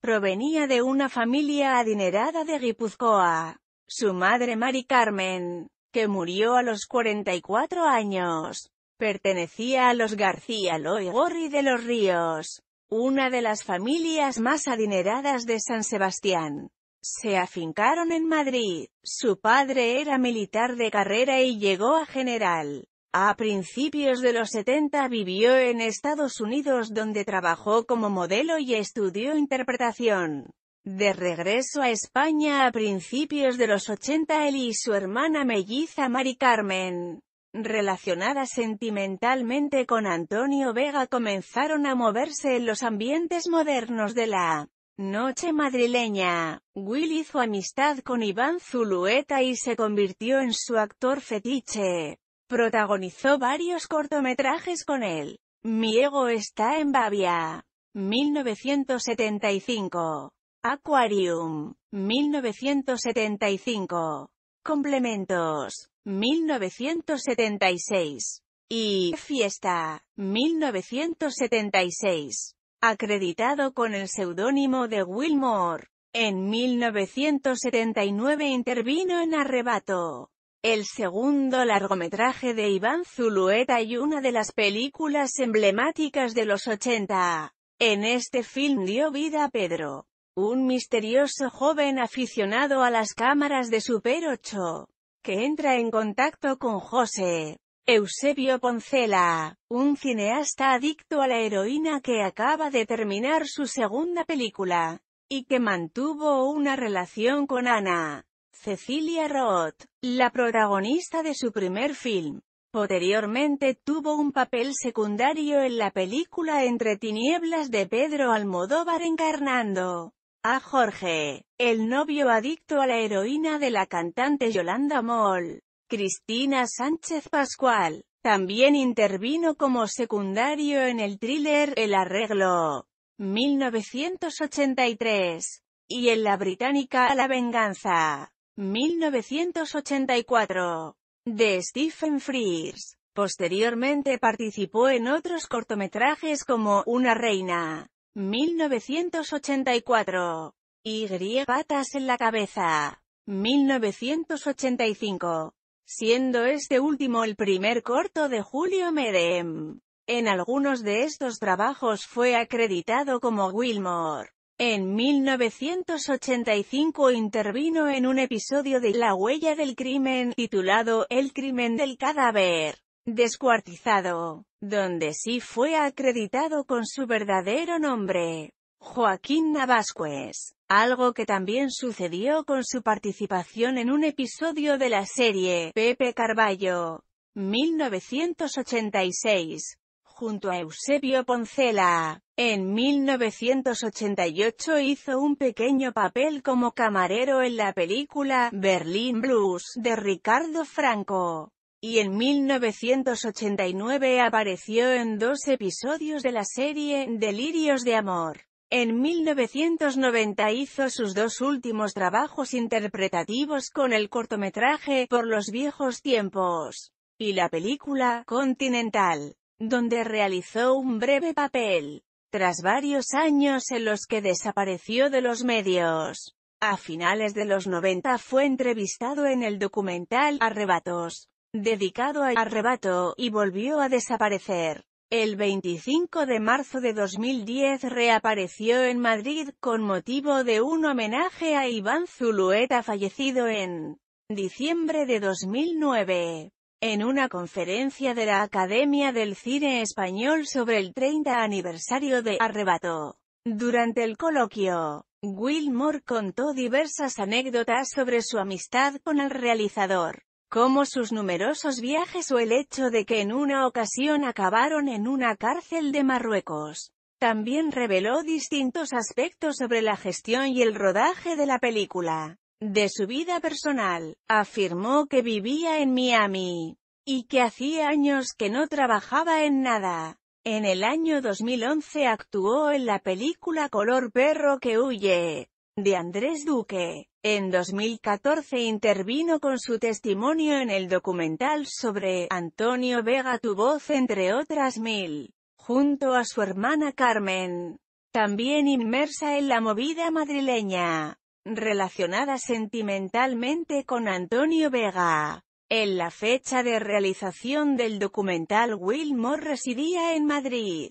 Provenía de una familia adinerada de Guipúzcoa. Su madre Mari Carmen, que murió a los 44 años, pertenecía a los García Gorri de los Ríos, una de las familias más adineradas de San Sebastián. Se afincaron en Madrid. Su padre era militar de carrera y llegó a general. A principios de los 70 vivió en Estados Unidos donde trabajó como modelo y estudió interpretación. De regreso a España a principios de los 80 él y su hermana melliza Mari Carmen, relacionada sentimentalmente con Antonio Vega comenzaron a moverse en los ambientes modernos de la Noche madrileña, Will hizo amistad con Iván Zulueta y se convirtió en su actor fetiche. Protagonizó varios cortometrajes con él. Mi ego está en Bavia. 1975. Aquarium. 1975. Complementos. 1976. Y Fiesta. 1976. Acreditado con el seudónimo de Wilmore. En 1979 intervino en Arrebato. El segundo largometraje de Iván Zulueta y una de las películas emblemáticas de los 80. En este film dio vida a Pedro, un misterioso joven aficionado a las cámaras de Super 8, que entra en contacto con José, Eusebio Poncela, un cineasta adicto a la heroína que acaba de terminar su segunda película, y que mantuvo una relación con Ana, Cecilia Roth, la protagonista de su primer film. Posteriormente tuvo un papel secundario en la película Entre tinieblas de Pedro Almodóvar encarnando a Jorge, el novio adicto a la heroína de la cantante Yolanda Moll, Cristina Sánchez Pascual. También intervino como secundario en el thriller El arreglo, 1983, y en la británica La venganza. 1984, de Stephen Frears. Posteriormente participó en otros cortometrajes como Una reina, 1984, y Patas en la cabeza, 1985, siendo este último el primer corto de Julio Medem. En algunos de estos trabajos fue acreditado como Wilmore. En 1985 intervino en un episodio de La huella del crimen, titulado El crimen del cadáver descuartizado, donde sí fue acreditado con su verdadero nombre, Joaquín Navasquez, algo que también sucedió con su participación en un episodio de la serie Pepe Carballo, 1986 junto a Eusebio Poncela. En 1988 hizo un pequeño papel como camarero en la película Berlin Blues de Ricardo Franco. Y en 1989 apareció en dos episodios de la serie Delirios de Amor. En 1990 hizo sus dos últimos trabajos interpretativos con el cortometraje Por los viejos tiempos y la película Continental donde realizó un breve papel, tras varios años en los que desapareció de los medios. A finales de los 90 fue entrevistado en el documental Arrebatos, dedicado a Arrebato, y volvió a desaparecer. El 25 de marzo de 2010 reapareció en Madrid con motivo de un homenaje a Iván Zulueta fallecido en diciembre de 2009. En una conferencia de la Academia del Cine Español sobre el 30 aniversario de Arrebato, durante el coloquio, Wilmore contó diversas anécdotas sobre su amistad con el realizador, como sus numerosos viajes o el hecho de que en una ocasión acabaron en una cárcel de Marruecos. También reveló distintos aspectos sobre la gestión y el rodaje de la película de su vida personal. Afirmó que vivía en Miami y que hacía años que no trabajaba en nada. En el año 2011 actuó en la película Color Perro que huye, de Andrés Duque. En 2014 intervino con su testimonio en el documental sobre Antonio Vega Tu Voz entre otras mil, junto a su hermana Carmen, también inmersa en la movida madrileña relacionada sentimentalmente con Antonio Vega. En la fecha de realización del documental Wilmore residía en Madrid.